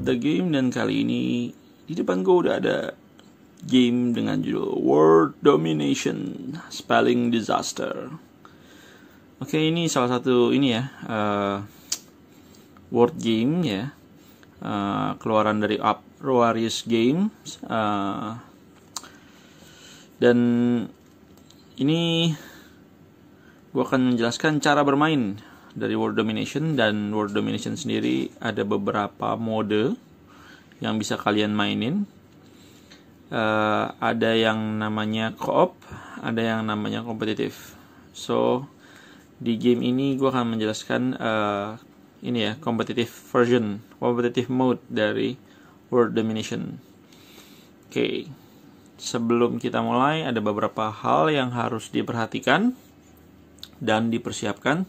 of the Game dan kali ini di depan gue udah ada game dengan judul World Domination Spelling Disaster. Oke ini salah satu ini ya uh, word game ya uh, keluaran dari Up Uproarious Games uh, dan ini gue akan menjelaskan cara bermain dari world domination dan world domination sendiri ada beberapa mode yang bisa kalian mainin uh, ada yang namanya co-op ada yang namanya kompetitif so di game ini gue akan menjelaskan uh, ini ya competitive version kompetitif mode dari world domination oke okay. sebelum kita mulai ada beberapa hal yang harus diperhatikan dan dipersiapkan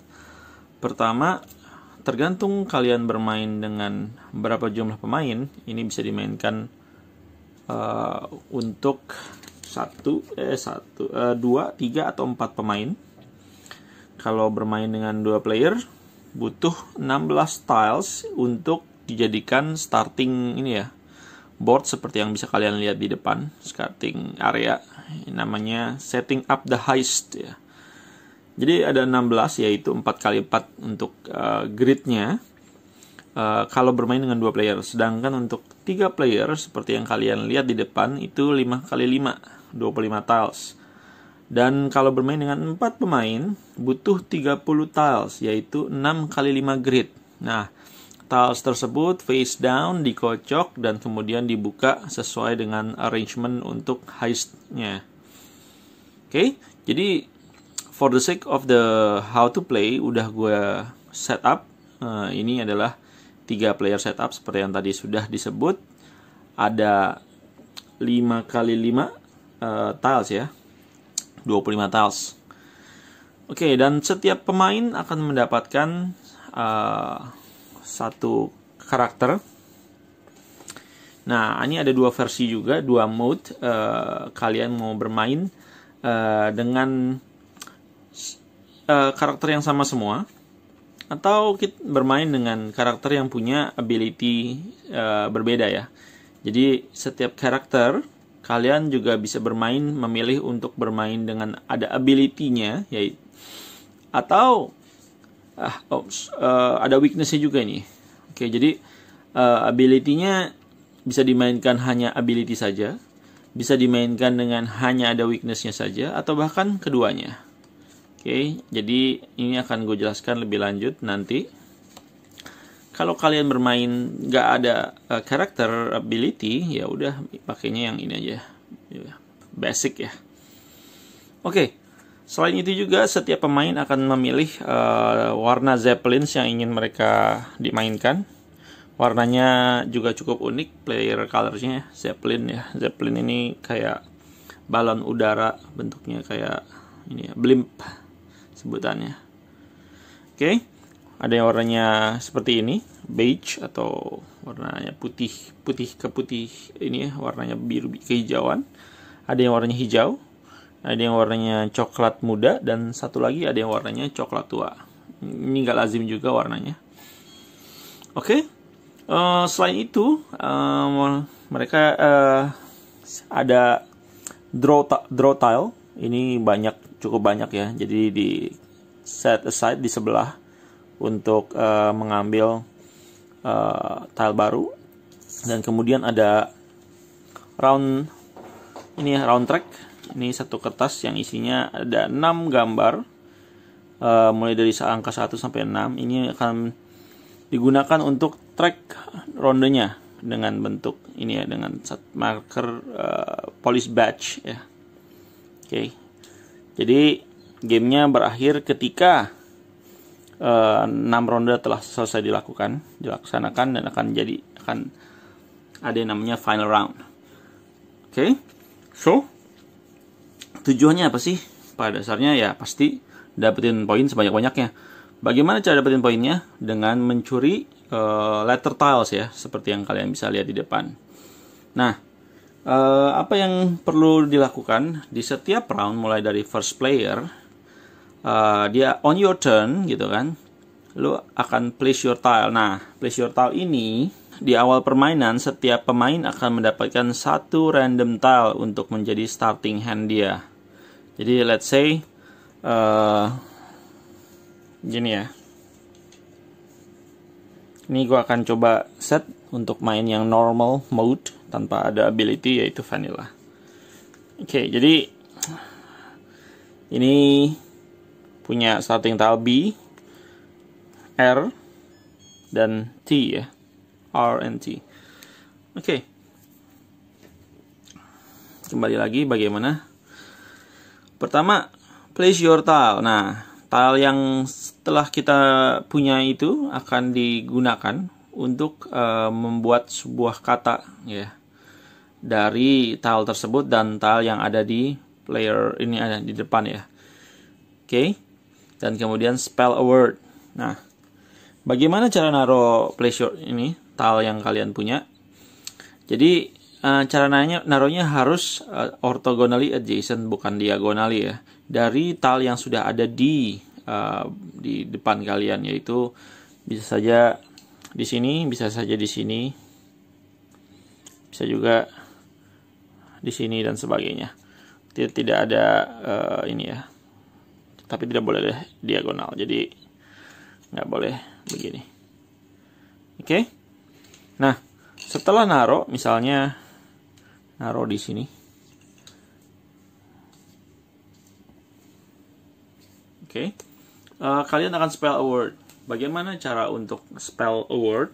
Pertama, tergantung kalian bermain dengan berapa jumlah pemain, ini bisa dimainkan uh, untuk satu, eh satu, uh, dua, tiga atau empat pemain. Kalau bermain dengan dua player, butuh 16 tiles untuk dijadikan starting ini ya board seperti yang bisa kalian lihat di depan starting area namanya setting up the heist ya jadi ada 16 yaitu 4 kali 4 untuk uh, gridnya uh, kalau bermain dengan dua player. Sedangkan untuk tiga player seperti yang kalian lihat di depan itu 5 kali 5, 25 tiles. Dan kalau bermain dengan 4 pemain butuh 30 tiles yaitu 6 kali 5 grid. Nah, tiles tersebut face down dikocok dan kemudian dibuka sesuai dengan arrangement untuk heistnya. Oke, okay? jadi for the sake of the how to play udah gue setup uh, eh, ini adalah tiga player setup seperti yang tadi sudah disebut ada 5 kali 5 eh, tiles ya 25 tiles oke okay, dan setiap pemain akan mendapatkan uh, satu karakter nah ini ada dua versi juga dua mode uh, kalian mau bermain uh, dengan Eh, karakter yang sama semua atau kita bermain dengan karakter yang punya ability uh, berbeda ya. Jadi setiap karakter kalian juga bisa bermain memilih untuk bermain dengan ada ability-nya yaitu atau ah, oh, uh, ada weakness-nya juga nih. Oke, jadi uh, ability-nya bisa dimainkan hanya ability saja, bisa dimainkan dengan hanya ada weakness-nya saja atau bahkan keduanya. Oke, jadi ini akan gue jelaskan lebih lanjut nanti. Kalau kalian bermain nggak ada uh, eh, karakter ability, ya udah pakainya yang ini aja, ya, basic ya. Oke, selain itu juga setiap pemain akan memilih uh, warna zeppelin yang ingin mereka dimainkan. Warnanya juga cukup unik, player colorsnya zeppelin ya. Zeppelin ini kayak balon udara bentuknya kayak ini ya, blimp sebutannya. Oke, okay. ada yang warnanya seperti ini, beige atau warnanya putih, putih ke putih ini ya, warnanya biru kehijauan. Ada yang warnanya hijau, ada yang warnanya coklat muda dan satu lagi ada yang warnanya coklat tua. Ini nggak lazim juga warnanya. Oke, okay. uh, eh, selain itu uh, mereka uh, ada draw draw tile. Ini banyak cukup banyak ya jadi di set aside di sebelah untuk uh, mengambil uh, tile baru dan kemudian ada round ini ya, round track ini satu kertas yang isinya ada 6 gambar uh, mulai dari angka 1 sampai 6 ini akan digunakan untuk track rondenya dengan bentuk ini ya dengan marker uh, polish batch ya oke okay. Jadi gamenya berakhir ketika uh, eh, 6 ronde telah selesai dilakukan, dilaksanakan dan akan jadi akan ada yang namanya final round. Oke. Okay? So, tujuannya apa sih? Pada dasarnya ya pasti dapetin poin sebanyak-banyaknya. Bagaimana cara dapetin poinnya? Dengan mencuri uh, letter tiles ya, seperti yang kalian bisa lihat di depan. Nah, Uh, apa yang perlu dilakukan di setiap round mulai dari first player uh, dia on your turn gitu kan lu akan place your tile nah place your tile ini di awal permainan setiap pemain akan mendapatkan satu random tile untuk menjadi starting hand dia jadi let's say uh, gini ya ini gue akan coba set untuk main yang normal mode tanpa ada ability yaitu vanilla. Oke, okay, jadi ini punya starting tile B, R, dan T ya. R and T. Oke. Okay. Kembali lagi bagaimana? Pertama, place your tile. Nah, tile yang setelah kita punya itu akan digunakan untuk uh, membuat sebuah kata ya dari tile tersebut dan tile yang ada di player ini ada eh, di depan ya. Oke. Okay. Dan kemudian spell a word. Nah, bagaimana cara naro pleasure ini tile yang kalian punya? Jadi uh, cara nanya naronya harus uh, orthogonally adjacent bukan diagonally ya dari tile yang sudah ada di uh, di depan kalian yaitu bisa saja di sini, bisa saja di sini. Bisa juga di sini dan sebagainya. Tidak tidak ada uh, ini ya. Tapi tidak boleh diagonal. Jadi nggak boleh begini. Oke. Okay? Nah, setelah naro misalnya naro di sini. Oke. Okay. Uh, eh, kalian akan spell a word. Bagaimana cara untuk spell a word?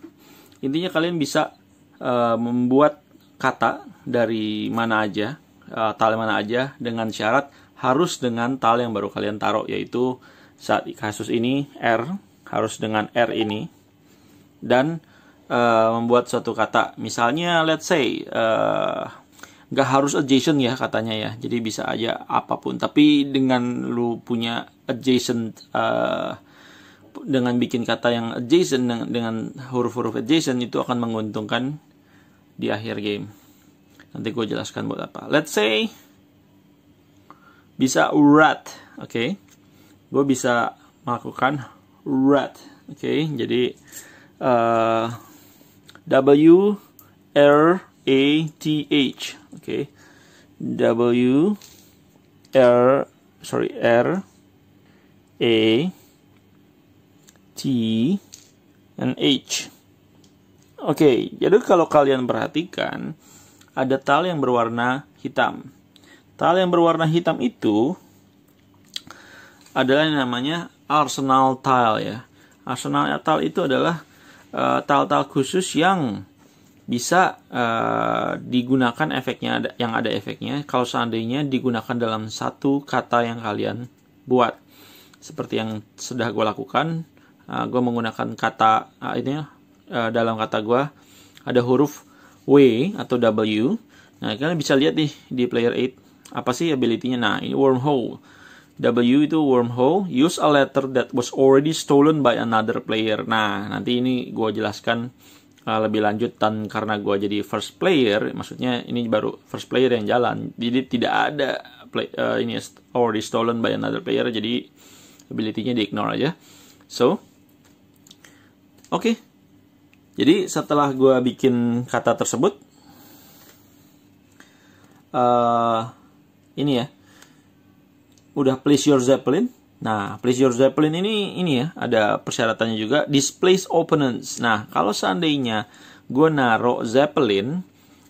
Intinya kalian bisa uh, membuat kata dari mana aja, uh, eh, tal mana aja dengan syarat harus dengan tal yang baru kalian taruh yaitu saat kasus ini R harus dengan R ini dan uh, membuat suatu kata. Misalnya let's say uh, nggak harus adjacent ya katanya ya jadi bisa aja apapun tapi dengan lu punya adjacent uh, dengan bikin kata yang adjacent dengan huruf-huruf adjacent itu akan menguntungkan di akhir game. Nanti gue jelaskan buat apa. Let's say bisa rat, oke? Okay? Gue bisa melakukan rat, oke? Okay? Jadi uh, W R A T H, oke? Okay? W R sorry R A T and H Oke, okay, jadi kalau kalian perhatikan, ada tal yang berwarna hitam. Tal yang berwarna hitam itu adalah yang namanya Arsenal tile ya. Arsenal tile itu adalah uh, eh, tal khusus yang bisa uh, digunakan efeknya yang ada efeknya kalau seandainya digunakan dalam satu kata yang kalian buat seperti yang sudah gue lakukan uh, eh, gue menggunakan kata uh, ini ya, uh, dalam kata gua ada huruf W atau W. Nah, kalian bisa lihat nih di player 8 apa sih ability-nya. Nah, ini wormhole. W itu wormhole, use a letter that was already stolen by another player. Nah, nanti ini gue jelaskan uh, lebih lanjut dan karena gue jadi first player, maksudnya ini baru first player yang jalan, jadi tidak ada play, uh, ini already stolen by another player, jadi ability-nya di ignore aja. So, oke, okay. Jadi setelah gue bikin kata tersebut, uh, ini ya, udah place your Zeppelin. Nah, place your Zeppelin ini ini ya, ada persyaratannya juga displace opponents. Nah, kalau seandainya gue naro Zeppelin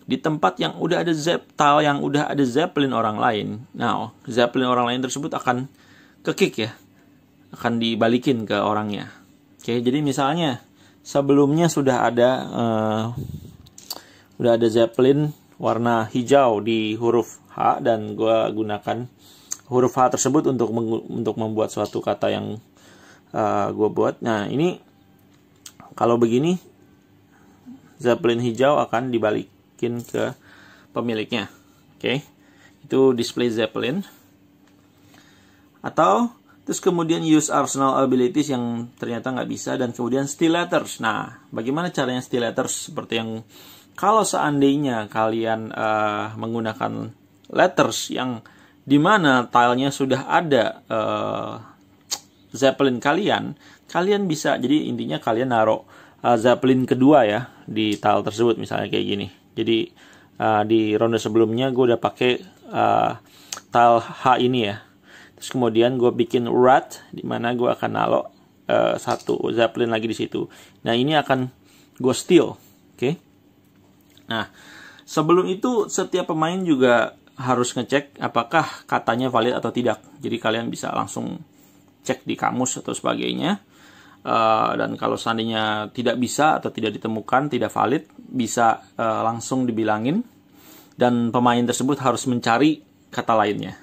di tempat yang udah ada Zeptal yang udah ada Zeppelin orang lain. Nah, Zeppelin orang lain tersebut akan kekick ya, akan dibalikin ke orangnya. Oke, jadi misalnya sebelumnya sudah ada uh, eh, udah ada Zeppelin warna hijau di huruf H dan gue gunakan huruf H tersebut untuk untuk membuat suatu kata yang uh, eh, gue buat. Nah ini kalau begini Zeppelin hijau akan dibalikin ke pemiliknya. Oke, okay. itu display Zeppelin atau Terus kemudian use arsenal abilities yang ternyata nggak bisa dan kemudian still letters. Nah, bagaimana caranya still letters seperti yang kalau seandainya kalian uh, menggunakan letters yang dimana tilenya sudah ada uh, zeppelin kalian, kalian bisa jadi intinya kalian naruh eh, zeppelin kedua ya di tile tersebut misalnya kayak gini. Jadi uh, di ronde sebelumnya gue udah pakai uh, tile H ini ya terus kemudian gue bikin rat di mana gue akan nalo uh, satu Zeppelin lagi di situ nah ini akan gue steal oke okay? nah sebelum itu setiap pemain juga harus ngecek apakah katanya valid atau tidak jadi kalian bisa langsung cek di kamus atau sebagainya Uh, dan kalau seandainya tidak bisa atau tidak ditemukan, tidak valid, bisa uh, langsung dibilangin dan pemain tersebut harus mencari kata lainnya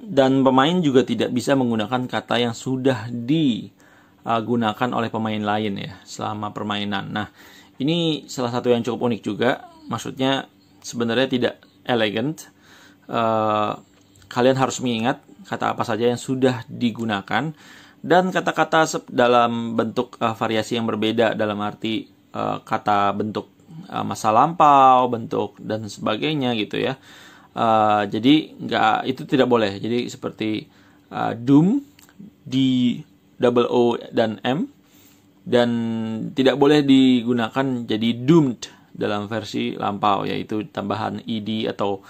dan pemain juga tidak bisa menggunakan kata yang sudah digunakan oleh pemain lain ya selama permainan. Nah, ini salah satu yang cukup unik juga. Maksudnya sebenarnya tidak elegan. Uh, eh, kalian harus mengingat kata apa saja yang sudah digunakan dan kata-kata dalam bentuk uh, variasi yang berbeda dalam arti uh, kata bentuk uh, masa lampau, bentuk dan sebagainya gitu ya Eh, jadi nggak itu tidak boleh. Jadi seperti uh, eh, doom di double O dan M dan tidak boleh digunakan jadi doomed dalam versi lampau yaitu tambahan id e atau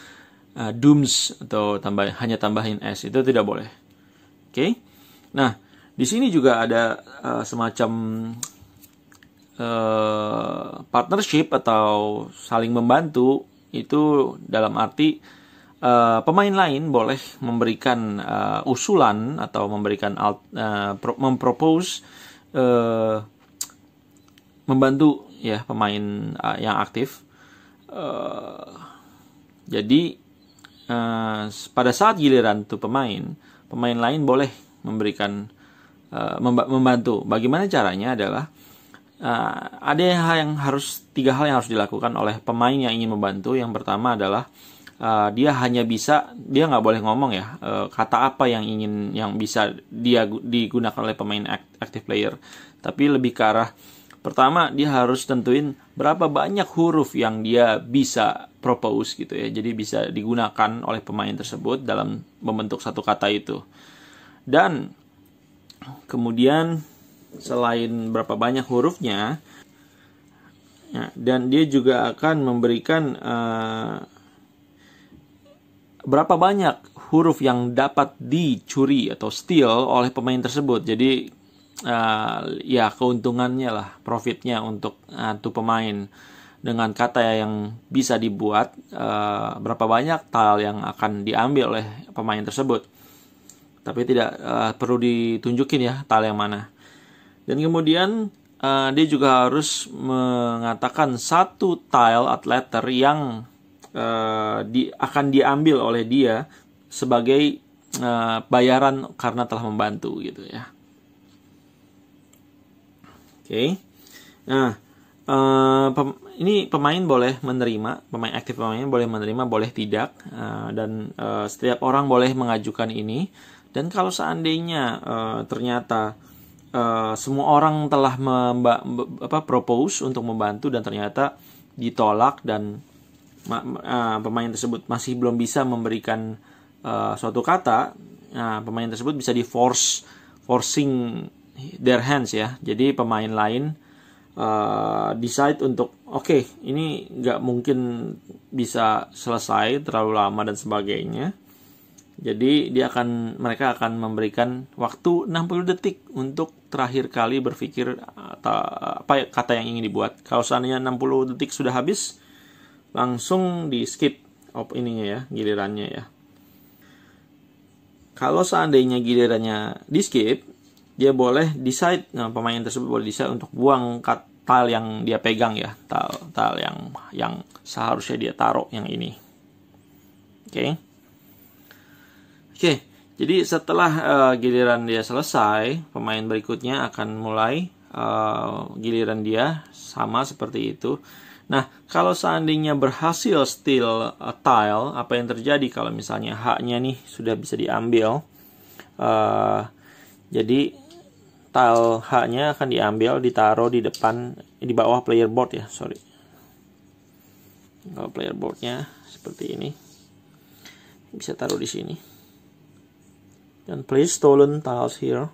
uh, dooms atau tambah hanya tambahin s itu tidak boleh. Oke. Okay? Nah, di sini juga ada uh, semacam uh, partnership atau saling membantu itu dalam arti uh, pemain lain boleh memberikan uh, usulan atau memberikan alt, uh, pro, mempropose uh, membantu ya pemain uh, yang aktif. Uh, jadi uh, pada saat giliran tuh pemain, pemain lain boleh memberikan uh, membantu. Bagaimana caranya adalah Uh, ada hal yang harus tiga hal yang harus dilakukan oleh pemain yang ingin membantu. Yang pertama adalah uh, dia hanya bisa dia nggak boleh ngomong ya uh, kata apa yang ingin yang bisa dia digunakan oleh pemain active player. Tapi lebih ke arah pertama dia harus tentuin berapa banyak huruf yang dia bisa propose gitu ya jadi bisa digunakan oleh pemain tersebut dalam membentuk satu kata itu dan kemudian selain berapa banyak hurufnya ya, dan dia juga akan memberikan uh, berapa banyak huruf yang dapat dicuri atau steal oleh pemain tersebut jadi uh, ya keuntungannya lah profitnya untuk uh, tuh pemain dengan kata yang bisa dibuat uh, berapa banyak tal yang akan diambil oleh pemain tersebut tapi tidak uh, perlu ditunjukin ya tal yang mana dan kemudian uh, dia juga harus mengatakan satu tile at letter yang uh, di, akan diambil oleh dia sebagai uh, bayaran karena telah membantu gitu ya. Oke. Okay. Nah, uh, pem ini pemain boleh menerima, pemain aktif pemain boleh menerima, boleh tidak uh, dan uh, setiap orang boleh mengajukan ini. Dan kalau seandainya uh, ternyata uh, semua orang telah memba, apa propose untuk membantu dan ternyata ditolak dan uh, pemain tersebut masih belum bisa memberikan uh, suatu kata nah, pemain tersebut bisa di force forcing their hands ya jadi pemain lain uh, decide untuk oke okay, ini nggak mungkin bisa selesai terlalu lama dan sebagainya jadi dia akan mereka akan memberikan waktu 60 detik untuk terakhir kali berpikir apa ya, kata yang ingin dibuat. Kalau seandainya 60 detik sudah habis, langsung di skip op ininya ya, gilirannya ya. Kalau seandainya gilirannya di skip, dia boleh decide nah, pemain tersebut boleh decide untuk buang kata yang dia pegang ya, tal tal yang yang seharusnya dia taruh yang ini. Oke. Okay? Oke, jadi setelah uh, giliran dia selesai, pemain berikutnya akan mulai uh, giliran dia sama seperti itu. Nah, kalau seandainya berhasil steal a eh, tile, apa yang terjadi kalau misalnya haknya nih sudah bisa diambil? Uh, jadi tile haknya akan diambil, ditaruh di depan, di bawah player board ya, sorry. Kalau player boardnya seperti ini, bisa taruh di sini dan place stolen tiles here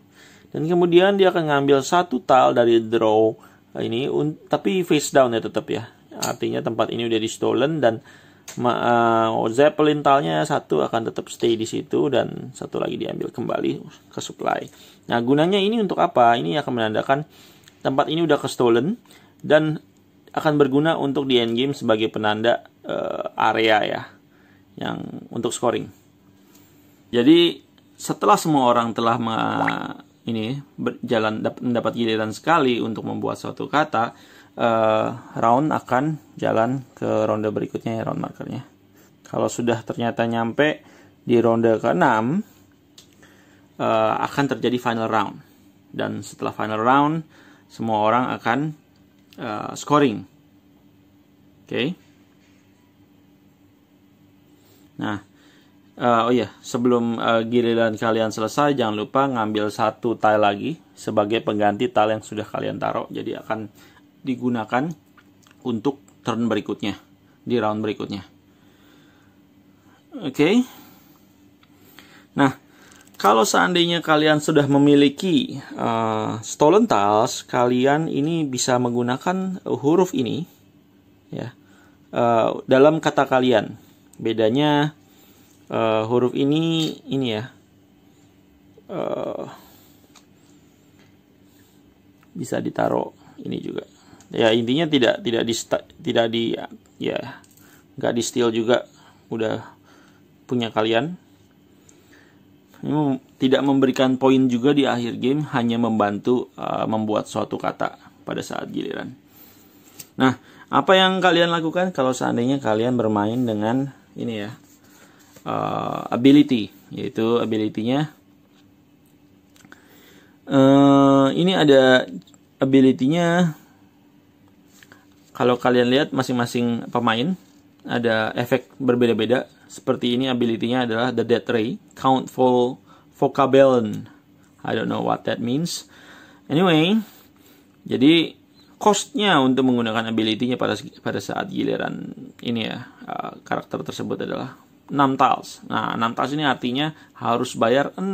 dan kemudian dia akan ngambil satu tile dari draw ini tapi face down ya tetap ya artinya tempat ini udah di stolen dan uh, Zeppelin satu akan tetap stay di situ dan satu lagi diambil kembali ke supply nah gunanya ini untuk apa ini akan menandakan tempat ini udah ke stolen dan akan berguna untuk di end game sebagai penanda uh, area ya yang untuk scoring. Jadi setelah semua orang telah me, ini berjalan mendapat giliran sekali untuk membuat suatu kata, uh, round akan jalan ke ronde berikutnya ya round markernya. Kalau sudah ternyata nyampe di ronde ke-6 uh, eh, akan terjadi final round. Dan setelah final round semua orang akan uh, scoring. Oke. Okay. Nah, Uh, oh iya, sebelum uh, giliran kalian selesai, jangan lupa ngambil satu tile lagi sebagai pengganti tile yang sudah kalian taruh. Jadi akan digunakan untuk turn berikutnya, di round berikutnya. Oke. Okay. Nah, kalau seandainya kalian sudah memiliki uh, stolen tiles, kalian ini bisa menggunakan huruf ini ya uh, dalam kata kalian. Bedanya uh, huruf ini ini ya uh, bisa ditaruh ini juga ya intinya tidak tidak di tidak di ya nggak di steal juga udah punya kalian ini tidak memberikan poin juga di akhir game hanya membantu uh, membuat suatu kata pada saat giliran nah apa yang kalian lakukan kalau seandainya kalian bermain dengan ini ya uh, ability yaitu ability-nya uh, ini ada ability-nya kalau kalian lihat masing-masing pemain ada efek berbeda-beda seperti ini ability-nya adalah the death ray count for vocabulary I don't know what that means anyway jadi costnya untuk menggunakan ability-nya pada pada saat giliran ini ya uh, karakter tersebut adalah 6 tiles. Nah, 6 tiles ini artinya harus bayar 6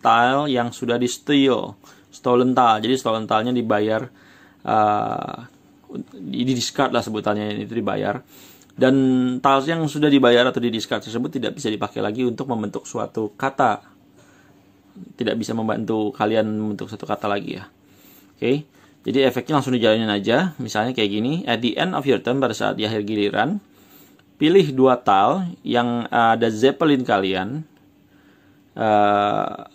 tile yang sudah di steal, stolen tile. Jadi stolen tile-nya dibayar uh, di discard lah sebutannya itu dibayar. Dan tiles yang sudah dibayar atau di discard tersebut tidak bisa dipakai lagi untuk membentuk suatu kata. Tidak bisa membantu kalian membentuk satu kata lagi ya. Oke. Okay? Jadi efeknya langsung dijalanin aja. Misalnya kayak gini, at the end of your turn pada saat di akhir giliran, pilih dua tal yang ada Zeppelin kalian. Uh,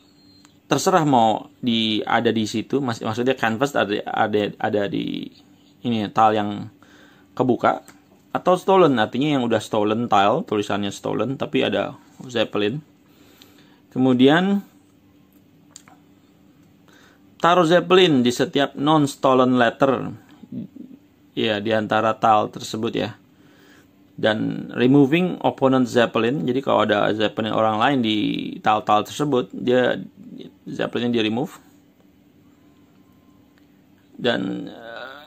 terserah mau di ada di situ, maksudnya canvas ada ada ada di ini tal yang kebuka atau stolen artinya yang udah stolen tile tulisannya stolen tapi ada Zeppelin. Kemudian taruh Zeppelin di setiap non stolen letter ya di antara tal tersebut ya dan removing opponent Zeppelin. Jadi kalau ada Zeppelin orang lain di tal-tal tersebut, dia Zeppelinnya di remove. Dan eh,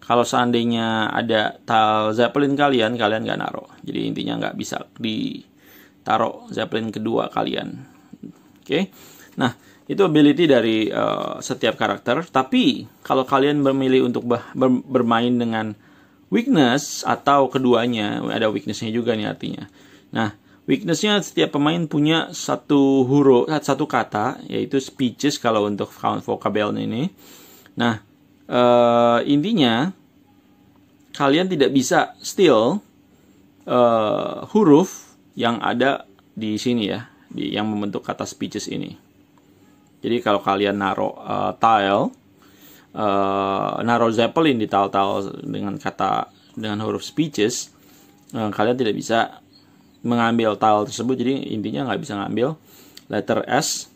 kalau seandainya ada tal Zeppelin kalian, kalian nggak naruh. Jadi intinya nggak bisa ditaruh Zeppelin kedua kalian. Oke, okay? nah itu ability dari uh, setiap karakter. Tapi kalau kalian memilih untuk bermain dengan weakness atau keduanya ada weaknessnya juga nih artinya nah weaknessnya setiap pemain punya satu huruf satu kata yaitu speeches kalau untuk count vocabel ini nah uh, intinya kalian tidak bisa steal uh, eh, huruf yang ada di sini ya di yang membentuk kata speeches ini jadi kalau kalian naruh uh, tile uh, eh, naro Zeppelin di tal-tal dengan kata dengan huruf speeches uh, kalian tidak bisa mengambil tal tersebut jadi intinya nggak bisa ngambil letter S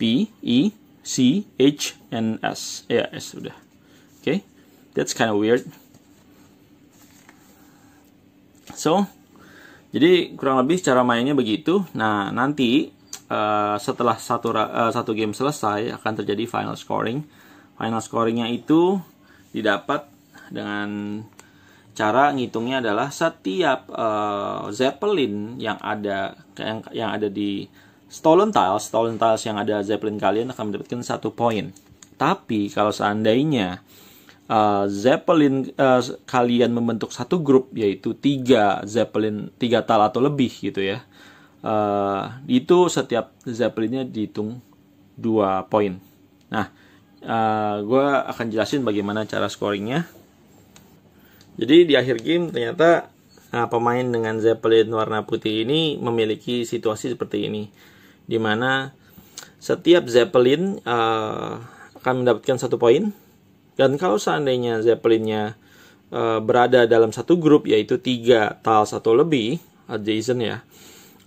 P E C H N S ya yeah, S sudah oke okay? that's kind of weird so jadi kurang lebih cara mainnya begitu nah nanti Uh, setelah satu uh, satu game selesai akan terjadi final scoring Final scoringnya itu didapat dengan cara ngitungnya adalah setiap uh, zeppelin yang ada yang, yang ada di stolen tiles, stolen tiles yang ada zeppelin kalian akan mendapatkan satu poin. Tapi kalau seandainya uh, zeppelin uh, kalian membentuk satu grup yaitu tiga zeppelin tiga tal atau lebih gitu ya, uh, itu setiap zeppelinnya dihitung dua poin. Nah uh, eh, gue akan jelasin bagaimana cara scoringnya. Jadi di akhir game ternyata uh, pemain dengan Zeppelin warna putih ini memiliki situasi seperti ini, di mana setiap Zeppelin uh, akan mendapatkan satu poin. Dan kalau seandainya Zeppelinnya uh, berada dalam satu grup yaitu tiga tal atau lebih, adjacent ya,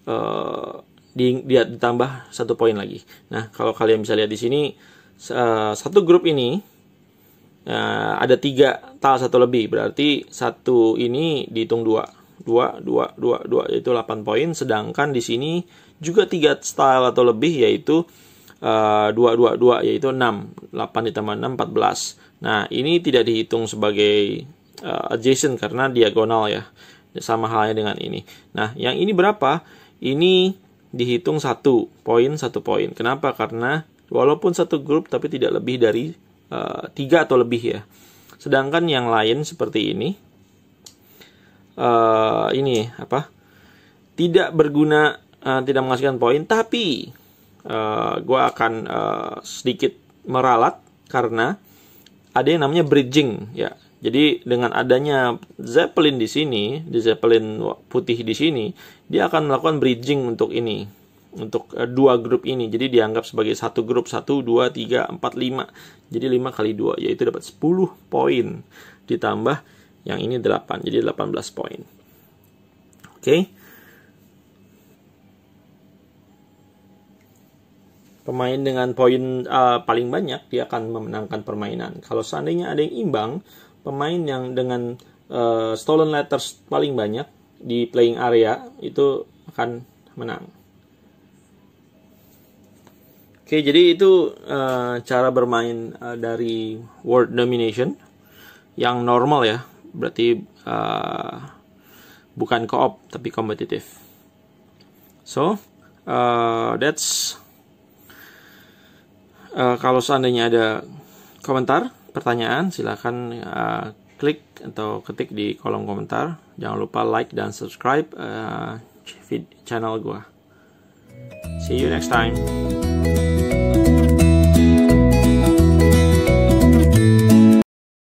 uh, di, ditambah satu poin lagi. Nah kalau kalian bisa lihat di sini Eh, satu grup ini uh, ada tiga tal satu lebih berarti satu ini dihitung dua dua dua dua dua yaitu 8 poin sedangkan di sini juga tiga style atau lebih yaitu eh, dua dua dua yaitu 6 8 ditambah 6 14 nah ini tidak dihitung sebagai uh, adjacent karena diagonal ya sama halnya dengan ini nah yang ini berapa ini dihitung satu poin satu poin kenapa karena walaupun satu grup tapi tidak lebih dari uh, tiga atau lebih ya. Sedangkan yang lain seperti ini, uh, ini apa? Tidak berguna, uh, tidak menghasilkan poin, tapi uh, gue akan uh, sedikit meralat karena ada yang namanya bridging ya. Jadi dengan adanya Zeppelin di sini, di Zeppelin putih di sini, dia akan melakukan bridging untuk ini untuk uh, dua grup ini. Jadi dianggap sebagai satu grup satu dua tiga empat lima Jadi lima kali dua yaitu dapat sepuluh poin ditambah yang ini delapan Jadi delapan belas poin. Oke. Pemain dengan poin uh, paling banyak dia akan memenangkan permainan. Kalau seandainya ada yang imbang, pemain yang dengan uh, stolen letters paling banyak di playing area itu akan menang. Oke, okay, jadi itu uh, cara bermain uh, dari Word domination yang normal ya, berarti uh, bukan co-op tapi kompetitif. So uh, that's uh, kalau seandainya ada komentar, pertanyaan, silahkan uh, klik atau ketik di kolom komentar. Jangan lupa like dan subscribe uh, channel gua. See you next time.